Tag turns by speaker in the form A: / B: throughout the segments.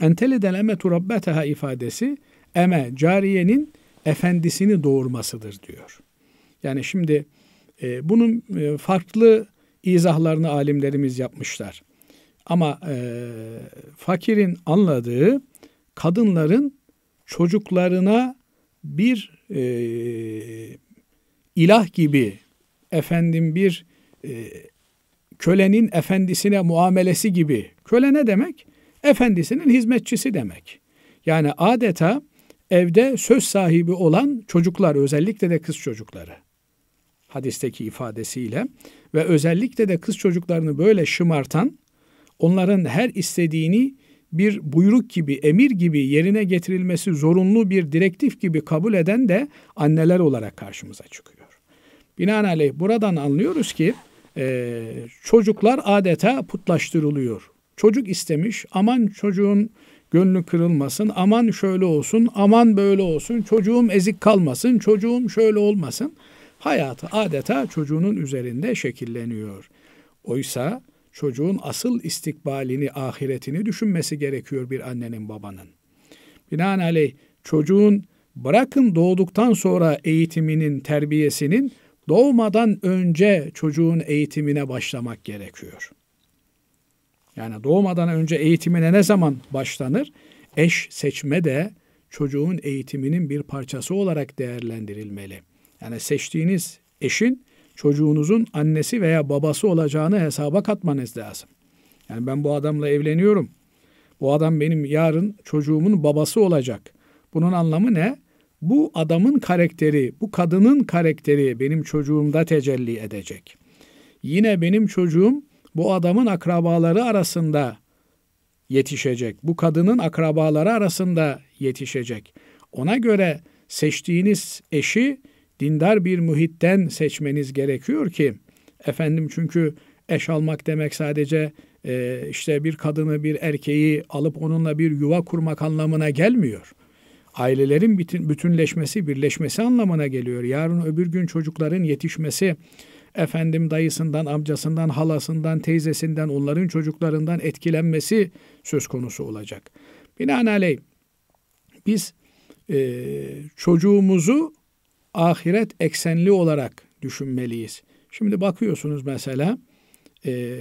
A: Enteleden emetu rabbetaha ifadesi eme cariyenin efendisini doğurmasıdır diyor. Yani şimdi e, bunun e, farklı izahlarını alimlerimiz yapmışlar. Ama e, fakirin anladığı kadınların çocuklarına bir e, ilah gibi efendim bir e, kölenin efendisine muamelesi gibi. Köle ne demek? efendisinin hizmetçisi demek. Yani adeta evde söz sahibi olan çocuklar özellikle de kız çocukları. Hadisteki ifadesiyle ve özellikle de kız çocuklarını böyle şımartan onların her istediğini bir buyruk gibi, emir gibi yerine getirilmesi zorunlu bir direktif gibi kabul eden de anneler olarak karşımıza çıkıyor. Binaenaleyh buradan anlıyoruz ki e, çocuklar adeta putlaştırılıyor. Çocuk istemiş aman çocuğun gönlü kırılmasın, aman şöyle olsun, aman böyle olsun, çocuğum ezik kalmasın, çocuğum şöyle olmasın. Hayatı adeta çocuğunun üzerinde şekilleniyor. Oysa çocuğun asıl istikbalini, ahiretini düşünmesi gerekiyor bir annenin babanın. Binaenaleyh çocuğun bırakın doğduktan sonra eğitiminin, terbiyesinin doğmadan önce çocuğun eğitimine başlamak gerekiyor.'' Yani doğmadan önce eğitimine ne zaman başlanır? Eş seçme de çocuğun eğitiminin bir parçası olarak değerlendirilmeli. Yani seçtiğiniz eşin çocuğunuzun annesi veya babası olacağını hesaba katmanız lazım. Yani ben bu adamla evleniyorum. Bu adam benim yarın çocuğumun babası olacak. Bunun anlamı ne? Bu adamın karakteri, bu kadının karakteri benim çocuğumda tecelli edecek. Yine benim çocuğum bu adamın akrabaları arasında yetişecek. Bu kadının akrabaları arasında yetişecek. Ona göre seçtiğiniz eşi dindar bir muhitten seçmeniz gerekiyor ki efendim çünkü eş almak demek sadece e, işte bir kadını bir erkeği alıp onunla bir yuva kurmak anlamına gelmiyor. Ailelerin bütün, bütünleşmesi, birleşmesi anlamına geliyor. Yarın öbür gün çocukların yetişmesi, efendim dayısından, amcasından, halasından, teyzesinden, onların çocuklarından etkilenmesi söz konusu olacak. Binaenaleyh biz e, çocuğumuzu ahiret eksenli olarak düşünmeliyiz. Şimdi bakıyorsunuz mesela e,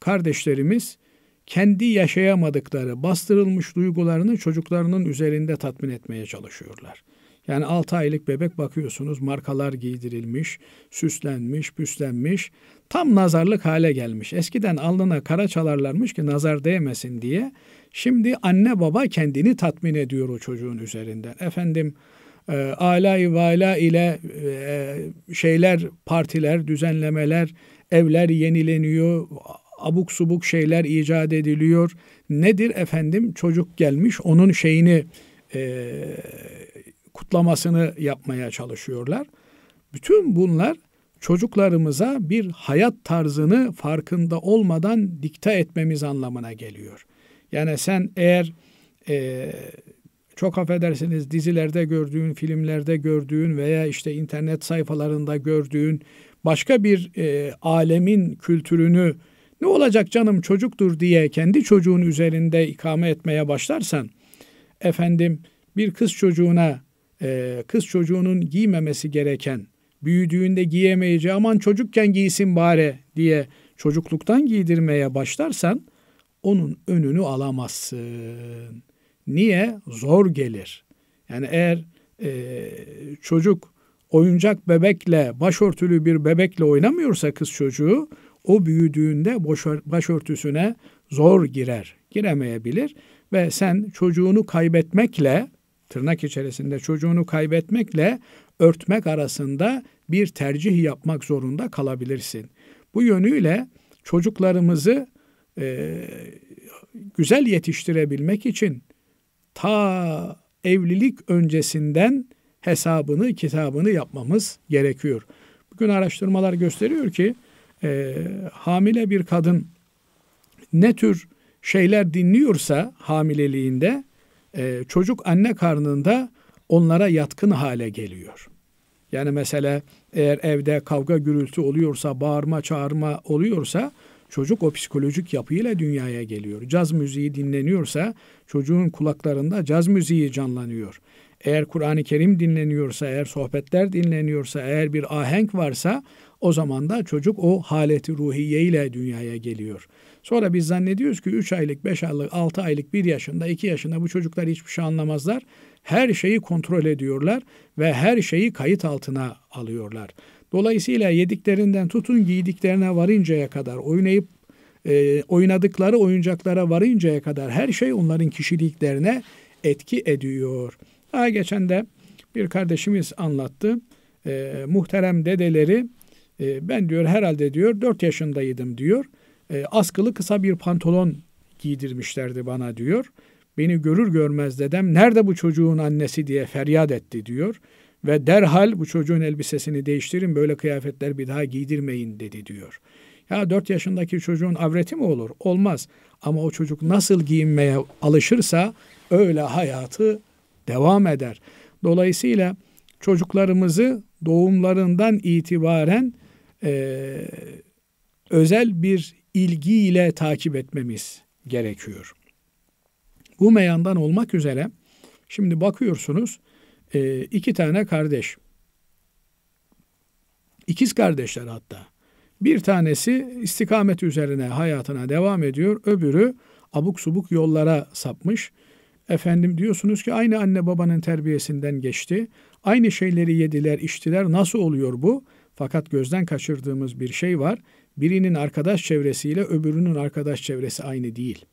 A: kardeşlerimiz kendi yaşayamadıkları bastırılmış duygularını çocuklarının üzerinde tatmin etmeye çalışıyorlar. Yani 6 aylık bebek bakıyorsunuz markalar giydirilmiş, süslenmiş, püslenmiş. Tam nazarlık hale gelmiş. Eskiden alnına kara çalarlarmış ki nazar değmesin diye. Şimdi anne baba kendini tatmin ediyor o çocuğun üzerinden. Efendim e, alay vala ile e, şeyler, partiler, düzenlemeler, evler yenileniyor, abuk subuk şeyler icat ediliyor. Nedir efendim? Çocuk gelmiş onun şeyini e, kutlamasını yapmaya çalışıyorlar. Bütün bunlar çocuklarımıza bir hayat tarzını farkında olmadan dikte etmemiz anlamına geliyor. Yani sen eğer e, çok affedersiniz dizilerde gördüğün, filmlerde gördüğün veya işte internet sayfalarında gördüğün başka bir e, alemin kültürünü ne olacak canım çocuktur diye kendi çocuğun üzerinde ikame etmeye başlarsan efendim bir kız çocuğuna ee, kız çocuğunun giymemesi gereken, büyüdüğünde giyemeyeceği aman çocukken giysin bari diye çocukluktan giydirmeye başlarsan onun önünü alamazsın. Niye? Zor gelir. Yani eğer e, çocuk oyuncak bebekle, başörtülü bir bebekle oynamıyorsa kız çocuğu, o büyüdüğünde boşör, başörtüsüne zor girer, giremeyebilir ve sen çocuğunu kaybetmekle tırnak içerisinde çocuğunu kaybetmekle örtmek arasında bir tercih yapmak zorunda kalabilirsin. Bu yönüyle çocuklarımızı e, güzel yetiştirebilmek için ta evlilik öncesinden hesabını, kitabını yapmamız gerekiyor. Bugün araştırmalar gösteriyor ki e, hamile bir kadın ne tür şeyler dinliyorsa hamileliğinde ee, çocuk anne karnında onlara yatkın hale geliyor. Yani mesela eğer evde kavga gürültü oluyorsa, bağırma çağırma oluyorsa çocuk o psikolojik yapıyla dünyaya geliyor. Caz müziği dinleniyorsa çocuğun kulaklarında caz müziği canlanıyor. Eğer Kur'an-ı Kerim dinleniyorsa, eğer sohbetler dinleniyorsa, eğer bir ahenk varsa o zaman da çocuk o haleti ruhiye ile dünyaya geliyor. Sonra biz zannediyoruz ki 3 aylık, 5 aylık, 6 aylık, 1 yaşında, 2 yaşında bu çocuklar hiçbir şey anlamazlar. Her şeyi kontrol ediyorlar ve her şeyi kayıt altına alıyorlar. Dolayısıyla yediklerinden tutun giydiklerine varıncaya kadar oynayıp e, oynadıkları oyuncaklara varıncaya kadar her şey onların kişiliklerine etki ediyor. Daha geçen de bir kardeşimiz anlattı. E, muhterem dedeleri e, ben diyor herhalde diyor 4 yaşındaydım diyor. E, askılı kısa bir pantolon giydirmişlerdi bana diyor. Beni görür görmez dedem nerede bu çocuğun annesi diye feryat etti diyor. Ve derhal bu çocuğun elbisesini değiştirin böyle kıyafetler bir daha giydirmeyin dedi diyor. Ya 4 yaşındaki çocuğun avreti mi olur? Olmaz. Ama o çocuk nasıl giyinmeye alışırsa öyle hayatı devam eder. Dolayısıyla çocuklarımızı doğumlarından itibaren e, özel bir ilgiyle takip etmemiz gerekiyor. Bu meyandan olmak üzere şimdi bakıyorsunuz e, iki tane kardeş. ikiz kardeşler hatta. Bir tanesi istikamet üzerine hayatına devam ediyor. Öbürü abuk subuk yollara sapmış. Efendim diyorsunuz ki aynı anne babanın terbiyesinden geçti. Aynı şeyleri yediler, içtiler. Nasıl oluyor bu? Fakat gözden kaçırdığımız bir şey var. Birinin arkadaş çevresiyle öbürünün arkadaş çevresi aynı değil.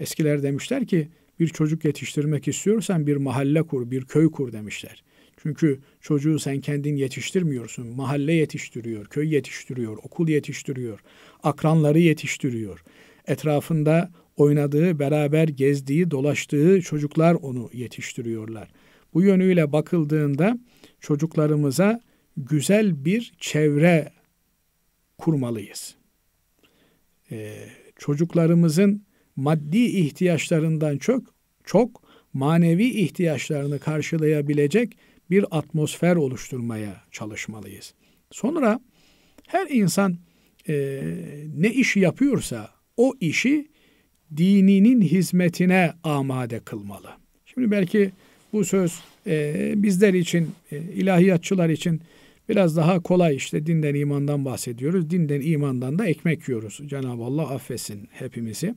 A: Eskiler demişler ki bir çocuk yetiştirmek istiyorsan bir mahalle kur, bir köy kur demişler. Çünkü çocuğu sen kendin yetiştirmiyorsun. Mahalle yetiştiriyor, köy yetiştiriyor, okul yetiştiriyor, akranları yetiştiriyor. Etrafında oynadığı, beraber gezdiği, dolaştığı çocuklar onu yetiştiriyorlar. Bu yönüyle bakıldığında çocuklarımıza güzel bir çevre kurmalıyız. Ee, çocuklarımızın maddi ihtiyaçlarından çok çok manevi ihtiyaçlarını karşılayabilecek bir atmosfer oluşturmaya çalışmalıyız. Sonra her insan e, ne iş yapıyorsa o işi dininin hizmetine amade kılmalı. Şimdi belki bu söz e, bizler için, e, ilahiyatçılar için biraz daha kolay işte dinden imandan bahsediyoruz. Dinden imandan da ekmek yiyoruz. Cenab-ı Allah affetsin hepimizi.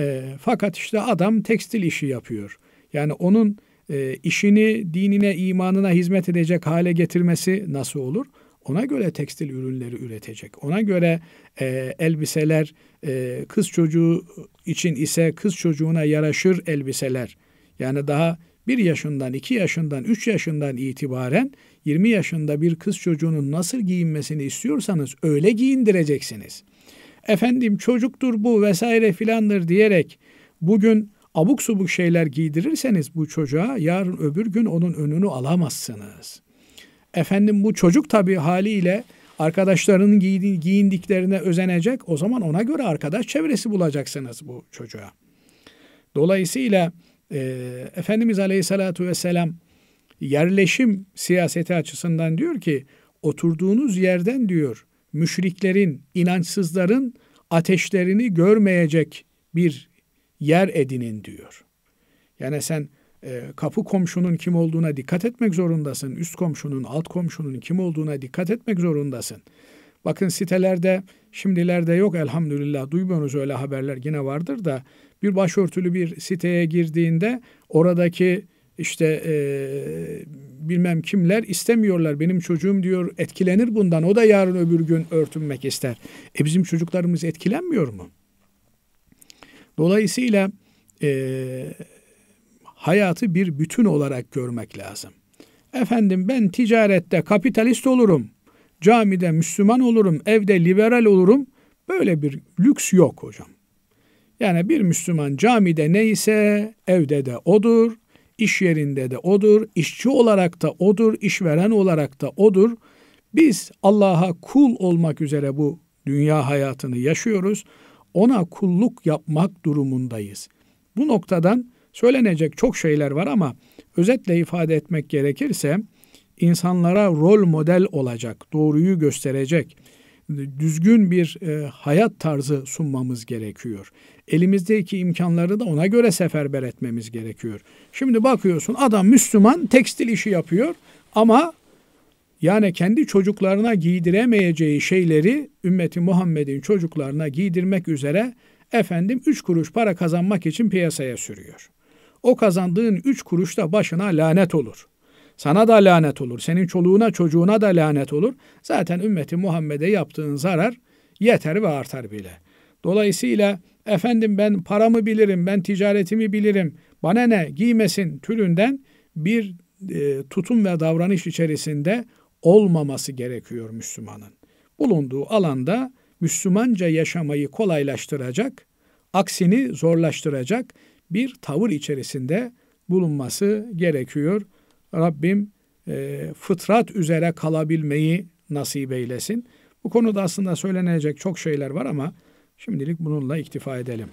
A: E, fakat işte adam tekstil işi yapıyor. Yani onun e, işini dinine, imanına hizmet edecek hale getirmesi nasıl olur? Ona göre tekstil ürünleri üretecek. Ona göre e, elbiseler, e, kız çocuğu için ise kız çocuğuna yaraşır elbiseler. Yani daha 1 yaşından, 2 yaşından, 3 yaşından itibaren 20 yaşında bir kız çocuğunun nasıl giyinmesini istiyorsanız öyle giyindireceksiniz. Efendim çocuktur bu vesaire filandır diyerek bugün abuk subuk şeyler giydirirseniz bu çocuğa yarın öbür gün onun önünü alamazsınız. Efendim bu çocuk tabii haliyle arkadaşlarının giyindiklerine özenecek. O zaman ona göre arkadaş çevresi bulacaksınız bu çocuğa. Dolayısıyla e, Efendimiz Aleyhisselatü Vesselam yerleşim siyaseti açısından diyor ki oturduğunuz yerden diyor müşriklerin, inançsızların ateşlerini görmeyecek bir yer edinin diyor. Yani sen e, kapı komşunun kim olduğuna dikkat etmek zorundasın. Üst komşunun, alt komşunun kim olduğuna dikkat etmek zorundasın. Bakın sitelerde şimdilerde yok elhamdülillah duymuyoruz öyle haberler yine vardır da bir başörtülü bir siteye girdiğinde oradaki işte e, bilmem kimler istemiyorlar. Benim çocuğum diyor etkilenir bundan. O da yarın öbür gün örtünmek ister. E bizim çocuklarımız etkilenmiyor mu? Dolayısıyla e, hayatı bir bütün olarak görmek lazım. Efendim ben ticarette kapitalist olurum. Camide Müslüman olurum, evde liberal olurum. Böyle bir lüks yok hocam. Yani bir Müslüman camide neyse evde de odur, iş yerinde de odur, işçi olarak da odur, işveren olarak da odur. Biz Allah'a kul olmak üzere bu dünya hayatını yaşıyoruz. Ona kulluk yapmak durumundayız. Bu noktadan söylenecek çok şeyler var ama özetle ifade etmek gerekirse insanlara rol model olacak, doğruyu gösterecek, düzgün bir e, hayat tarzı sunmamız gerekiyor. Elimizdeki imkanları da ona göre seferber etmemiz gerekiyor. Şimdi bakıyorsun adam Müslüman tekstil işi yapıyor ama yani kendi çocuklarına giydiremeyeceği şeyleri ümmeti Muhammed'in çocuklarına giydirmek üzere efendim üç kuruş para kazanmak için piyasaya sürüyor. O kazandığın üç kuruş da başına lanet olur. Sana da lanet olur. Senin çoluğuna çocuğuna da lanet olur. Zaten ümmeti Muhammed'e yaptığın zarar yeter ve artar bile. Dolayısıyla efendim ben paramı bilirim, ben ticaretimi bilirim, bana ne giymesin türünden bir e, tutum ve davranış içerisinde olmaması gerekiyor Müslümanın. Bulunduğu alanda Müslümanca yaşamayı kolaylaştıracak, aksini zorlaştıracak bir tavır içerisinde bulunması gerekiyor Rabbim e, fıtrat üzere kalabilmeyi nasip eylesin. Bu konuda aslında söylenecek çok şeyler var ama şimdilik bununla iktifa edelim.